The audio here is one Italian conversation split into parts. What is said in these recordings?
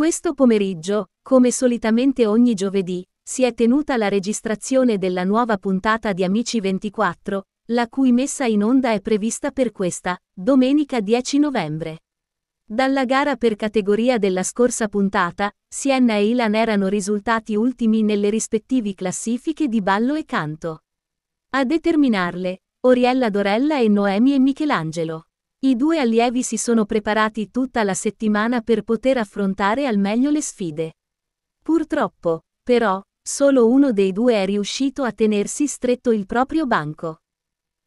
Questo pomeriggio, come solitamente ogni giovedì, si è tenuta la registrazione della nuova puntata di Amici 24, la cui messa in onda è prevista per questa, domenica 10 novembre. Dalla gara per categoria della scorsa puntata, Sienna e Ilan erano risultati ultimi nelle rispettive classifiche di ballo e canto. A determinarle, Oriella Dorella e Noemi e Michelangelo. I due allievi si sono preparati tutta la settimana per poter affrontare al meglio le sfide. Purtroppo, però, solo uno dei due è riuscito a tenersi stretto il proprio banco.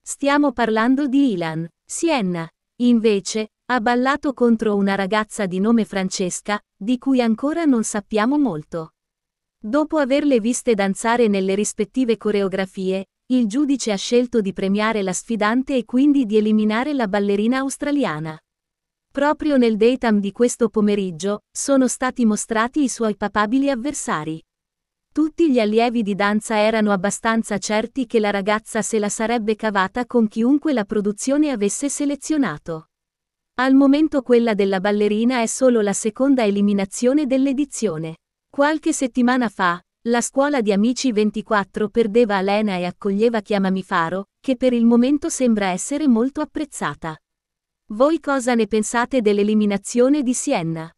Stiamo parlando di Ilan, Sienna. Invece, ha ballato contro una ragazza di nome Francesca, di cui ancora non sappiamo molto. Dopo averle viste danzare nelle rispettive coreografie, il giudice ha scelto di premiare la sfidante e quindi di eliminare la ballerina australiana. Proprio nel daytime di questo pomeriggio, sono stati mostrati i suoi papabili avversari. Tutti gli allievi di danza erano abbastanza certi che la ragazza se la sarebbe cavata con chiunque la produzione avesse selezionato. Al momento quella della ballerina è solo la seconda eliminazione dell'edizione. Qualche settimana fa, la scuola di Amici 24 perdeva Alena e accoglieva Chiamami Faro, che per il momento sembra essere molto apprezzata. Voi cosa ne pensate dell'eliminazione di Sienna?